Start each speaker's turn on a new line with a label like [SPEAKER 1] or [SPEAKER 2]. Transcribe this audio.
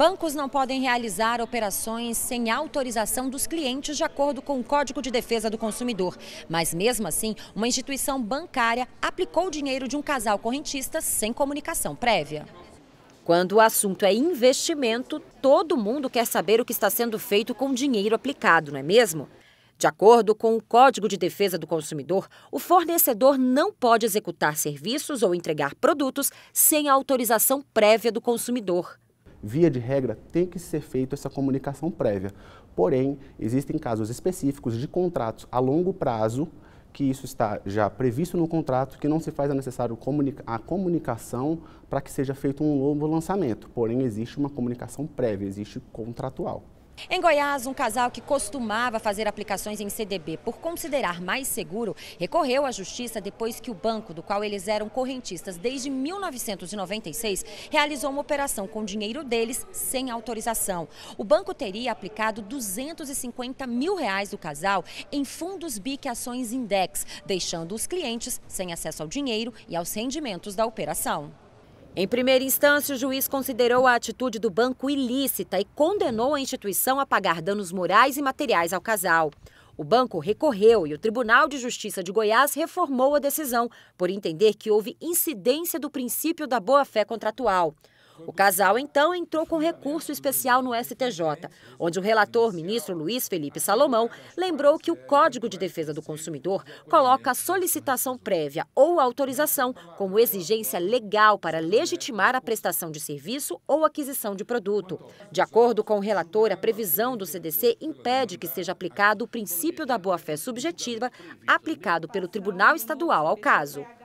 [SPEAKER 1] Bancos não podem realizar operações sem autorização dos clientes de acordo com o Código de Defesa do Consumidor. Mas mesmo assim, uma instituição bancária aplicou o dinheiro de um casal correntista sem comunicação prévia. Quando o assunto é investimento, todo mundo quer saber o que está sendo feito com o dinheiro aplicado, não é mesmo? De acordo com o Código de Defesa do Consumidor, o fornecedor não pode executar serviços ou entregar produtos sem autorização prévia do consumidor
[SPEAKER 2] via de regra, tem que ser feita essa comunicação prévia. Porém, existem casos específicos de contratos a longo prazo que isso está já previsto no contrato, que não se faz a necessário comunica a comunicação para que seja feito um novo lançamento. Porém, existe uma comunicação prévia, existe contratual.
[SPEAKER 1] Em Goiás, um casal que costumava fazer aplicações em CDB por considerar mais seguro recorreu à justiça depois que o banco do qual eles eram correntistas desde 1996 realizou uma operação com dinheiro deles sem autorização. O banco teria aplicado 250 mil reais do casal em fundos BIC Ações Index, deixando os clientes sem acesso ao dinheiro e aos rendimentos da operação. Em primeira instância, o juiz considerou a atitude do banco ilícita e condenou a instituição a pagar danos morais e materiais ao casal. O banco recorreu e o Tribunal de Justiça de Goiás reformou a decisão, por entender que houve incidência do princípio da boa-fé contratual. O casal então entrou com recurso especial no STJ, onde o relator ministro Luiz Felipe Salomão lembrou que o Código de Defesa do Consumidor coloca a solicitação prévia ou autorização como exigência legal para legitimar a prestação de serviço ou aquisição de produto. De acordo com o relator, a previsão do CDC impede que seja aplicado o princípio da boa-fé subjetiva aplicado pelo Tribunal Estadual ao caso.